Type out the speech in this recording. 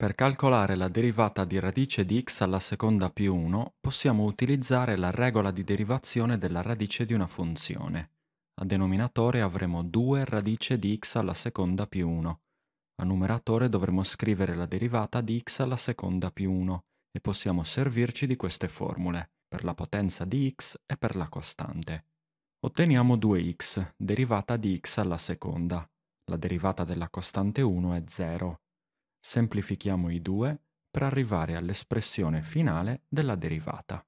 Per calcolare la derivata di radice di x alla seconda più 1 possiamo utilizzare la regola di derivazione della radice di una funzione. A denominatore avremo 2 radice di x alla seconda più 1. A numeratore dovremo scrivere la derivata di x alla seconda più 1 e possiamo servirci di queste formule, per la potenza di x e per la costante. Otteniamo 2x, derivata di x alla seconda. La derivata della costante 1 è 0 Semplifichiamo i due per arrivare all'espressione finale della derivata.